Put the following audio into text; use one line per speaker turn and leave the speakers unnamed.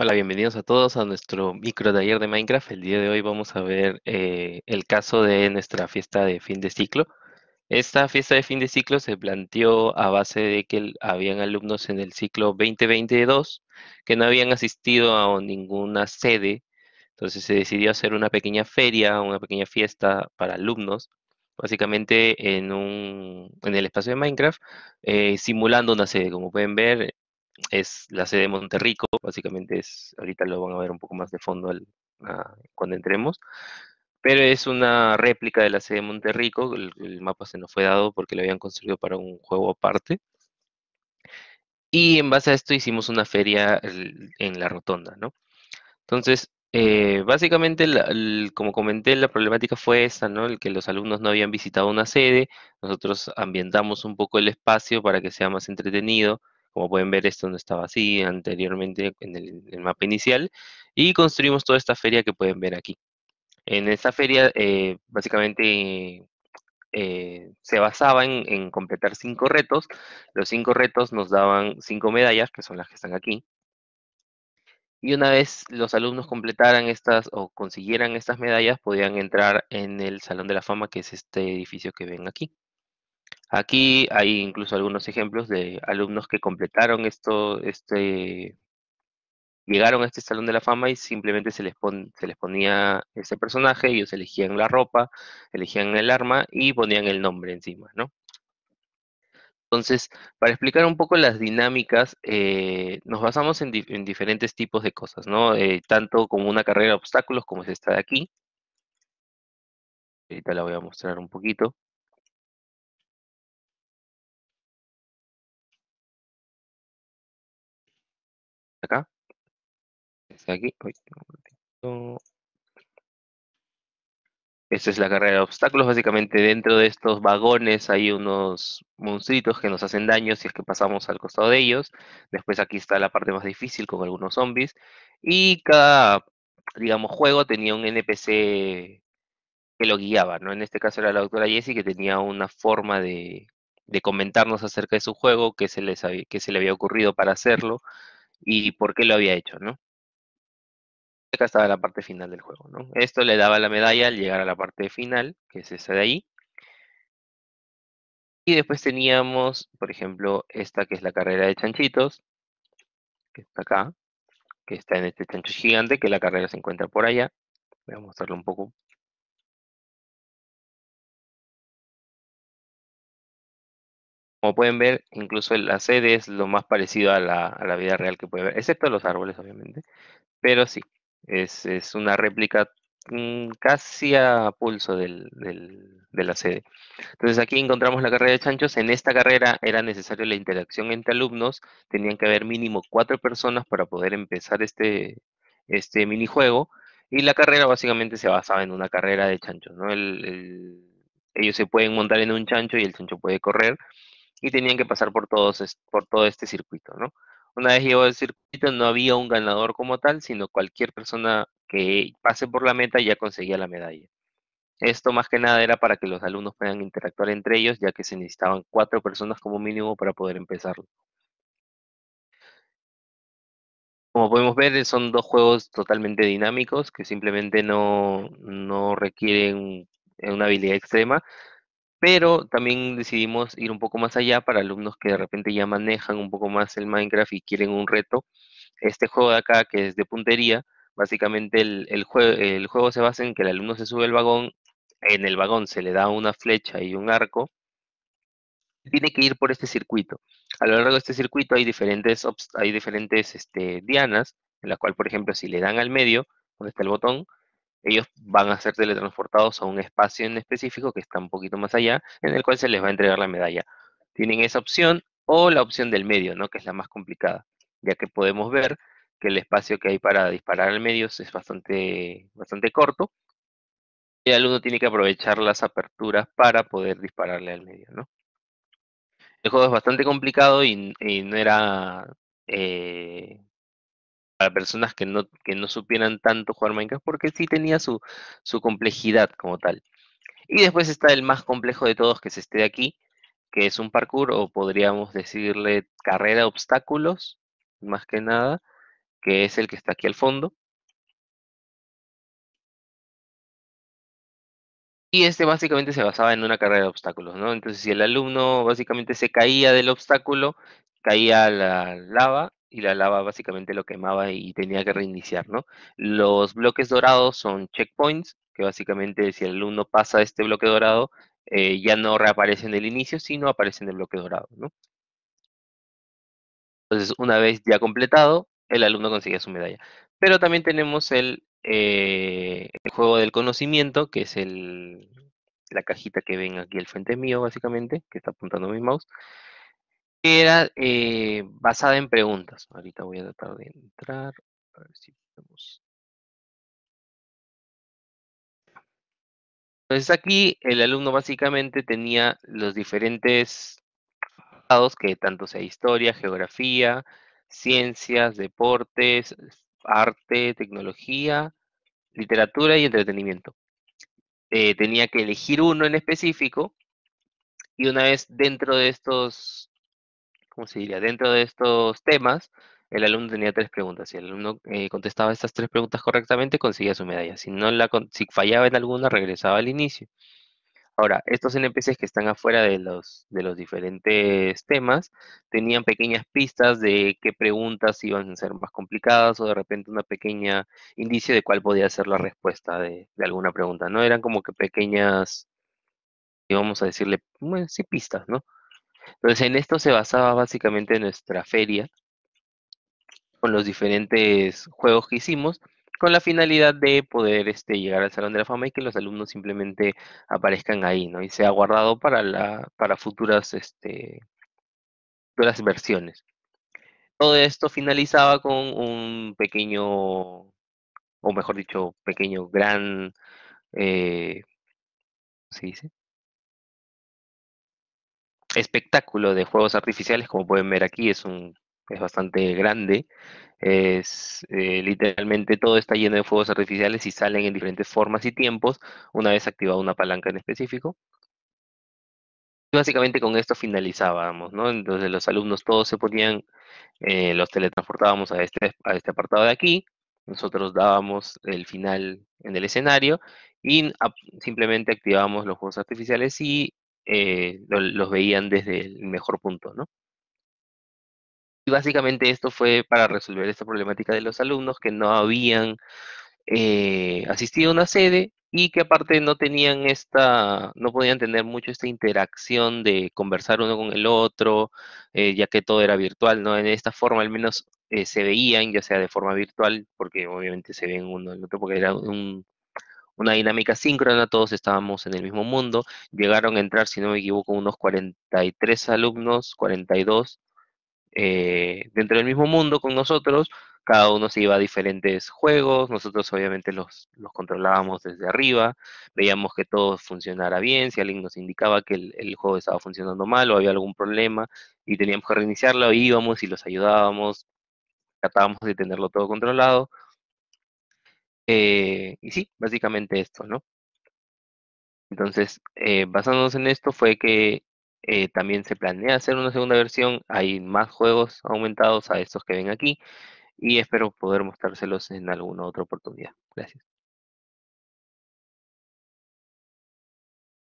Hola, bienvenidos a todos a nuestro micro taller de Minecraft. El día de hoy vamos a ver eh, el caso de nuestra fiesta de fin de ciclo. Esta fiesta de fin de ciclo se planteó a base de que habían alumnos en el ciclo 2022 que no habían asistido a ninguna sede. Entonces se decidió hacer una pequeña feria, una pequeña fiesta para alumnos, básicamente en, en el espacio de Minecraft, eh, simulando una sede. Como pueden ver, es la sede de Monterrico, básicamente es, ahorita lo van a ver un poco más de fondo cuando entremos, pero es una réplica de la sede de Monterrico, el, mapa se nos fue dado porque lo habían construido para un juego aparte, y en base a esto hicimos una feria en la rotonda, ¿no? Entonces, eh, básicamente, como comenté, la problemática fue esa, ¿no? El que los alumnos no habían visitado una sede, nosotros ambientamos un poco el espacio para que sea más entretenido, como pueden ver, esto no estaba así anteriormente en el, mapa inicial. Y construimos toda esta feria que pueden ver aquí. En esta feria, eh, básicamente, eh, se basaba en, completar cinco retos. Los cinco retos nos daban cinco medallas, que son las que están aquí. Y una vez los alumnos completaran estas o consiguieran estas medallas, podían entrar en el Salón de la Fama, que es este edificio que ven aquí. Aquí hay incluso algunos ejemplos de alumnos que completaron esto, este, llegaron a este Salón de la Fama y simplemente se les, ponía ese personaje, ellos elegían la ropa, elegían el arma y ponían el nombre encima, ¿no? Entonces, para explicar un poco las dinámicas, eh, nos basamos en, diferentes tipos de cosas, ¿no? Eh, tanto como una carrera de obstáculos como es esta de aquí. Ahorita la voy a mostrar un poquito. acá. aquí. Esta es la carrera de obstáculos. Básicamente dentro de estos vagones hay unos monstruitos que nos hacen daño si es que pasamos al costado de ellos. Después aquí está la parte más difícil con algunos zombies. Y cada, digamos, juego tenía un NPC que lo guiaba, ¿no? En este caso era la doctora Jessie que tenía una forma de, comentarnos acerca de su juego, se, qué se le había ocurrido para hacerlo y por qué lo había hecho, ¿no? Acá estaba la parte final del juego, ¿no? Esto le daba la medalla al llegar a la parte final, que es esa de ahí. Y después teníamos, por ejemplo, esta que es la carrera de chanchitos, que está acá, que está en este chancho gigante, que la carrera se encuentra por allá. Voy a mostrarlo un poco Como pueden ver, incluso la sede es lo más parecido a la, vida real que puede haber, excepto los árboles, obviamente. Pero sí, es, una réplica mm, casi a pulso de la sede. Entonces aquí encontramos la carrera de chanchos. En esta carrera era necesaria la interacción entre alumnos. Tenían que haber mínimo cuatro personas para poder empezar este, este minijuego. Y la carrera básicamente se basaba en una carrera de chanchos. ellos se pueden montar en un chancho y el chancho puede correr y tenían que pasar por, todos, por todo este circuito, ¿no? Una vez llegó el circuito no había un ganador como tal, sino cualquier persona que pase por la meta ya conseguía la medalla. Esto más que nada era para que los alumnos puedan interactuar entre ellos, ya que se necesitaban cuatro personas como mínimo para poder empezarlo. Como podemos ver, eh, son dos juegos totalmente dinámicos que simplemente no, no requieren una habilidad extrema, pero también decidimos ir un poco más allá para alumnos que de repente ya manejan un poco más el Minecraft y quieren un reto. Este juego de acá, que es de puntería, básicamente el, juego se basa en que el alumno se sube al vagón, en el vagón se le da una flecha y un arco, tiene que ir por este circuito. A lo largo de este circuito hay diferentes, hay diferentes este, dianas, en la cual, por ejemplo, si le dan al medio, donde está el botón, ellos van a ser teletransportados a un espacio en específico que está un poquito más allá, en el cual se les va a entregar la medalla. Tienen esa opción o la opción del medio, ¿no? que es la más complicada, ya que podemos ver que el espacio que hay para disparar al medio es bastante, bastante corto, y el alumno tiene que aprovechar las aperturas para poder dispararle al medio. ¿no? El juego es bastante complicado y, no era eh, para personas que no, supieran tanto jugar Minecraft, porque sí tenía su, complejidad como tal. Y después está el más complejo de todos, que es este de aquí, que es un parkour, o podríamos decirle carrera de obstáculos, más que nada, que es el que está aquí al fondo. Y este básicamente se basaba en una carrera de obstáculos, ¿no? Entonces, si el alumno básicamente se caía del obstáculo, caía la lava y la lava básicamente lo quemaba y tenía que reiniciar, ¿no? Los bloques dorados son checkpoints, que básicamente si el alumno pasa este bloque dorado, eh, ya no reaparece en el inicio, sino aparece en el bloque dorado, ¿no? Entonces, una vez ya completado, el alumno consigue su medalla. Pero también tenemos el, eh, juego del conocimiento, que es el, la cajita que ven aquí al frente mío, básicamente, que está apuntando mi mouse que era eh, basada en preguntas. Ahorita voy a tratar de entrar. A ver si podemos. Entonces pues aquí el alumno básicamente tenía los diferentes lados que tanto sea historia, geografía, ciencias, deportes, arte, tecnología, literatura y entretenimiento. Eh, tenía que elegir uno en específico y una vez dentro de estos ¿cómo se diría? Dentro de estos temas, el alumno tenía tres preguntas. Si el alumno eh, contestaba estas tres preguntas correctamente, conseguía su medalla. Si, no la, fallaba en alguna, regresaba al inicio. Ahora, estos NPCs que están afuera de los, de los diferentes temas tenían pequeñas pistas de qué preguntas iban a ser más complicadas o de repente una pequeña indicio de cuál podía ser la respuesta de, alguna pregunta, ¿no? Eran como que pequeñas, vamos a decirle, pues, sí, pistas, ¿no? Entonces, en esto se basaba básicamente nuestra feria con los diferentes juegos que hicimos con la finalidad de poder este, llegar al Salón de la Fama y que los alumnos simplemente aparezcan ahí, ¿no? Y sea guardado para, la, para futuras, este, versiones. Todo esto finalizaba con un pequeño, o mejor dicho, pequeño, gran, eh, se dice? espectáculo de juegos artificiales, como pueden ver aquí, es, un, es bastante grande. Es, eh, literalmente todo está lleno de juegos artificiales y salen en diferentes formas y tiempos una vez activada una palanca en específico. y Básicamente con esto finalizábamos, ¿no? Entonces los alumnos todos se ponían, eh, los teletransportábamos a este, a este apartado de aquí, nosotros dábamos el final en el escenario y simplemente activábamos los juegos artificiales y eh, los veían desde el mejor punto, ¿no? Y básicamente esto fue para resolver esta problemática de los alumnos que no habían eh, asistido a una sede y que aparte no tenían esta, no podían tener mucho esta interacción de conversar uno con el otro, eh, ya que todo era virtual, ¿no? En esta forma al menos se veían, ya sea de forma virtual, porque obviamente se ven uno el otro, porque era un, una dinámica síncrona, todos estábamos en el mismo mundo, llegaron a entrar, si no me equivoco, unos 43 alumnos, 42, eh, dentro del mismo mundo con nosotros, cada uno se iba a diferentes juegos, nosotros obviamente los, controlábamos desde arriba, veíamos que todo funcionara bien, si alguien nos indicaba que el, el, juego estaba funcionando mal o había algún problema y teníamos que reiniciarlo, íbamos y los ayudábamos, tratábamos de tenerlo todo controlado. Eh, y sí, básicamente esto, ¿no? Entonces, eh, basándonos en esto fue que eh, también se planea hacer una segunda versión. Hay más juegos aumentados a estos que ven aquí y espero poder mostrárselos en alguna otra oportunidad. Gracias.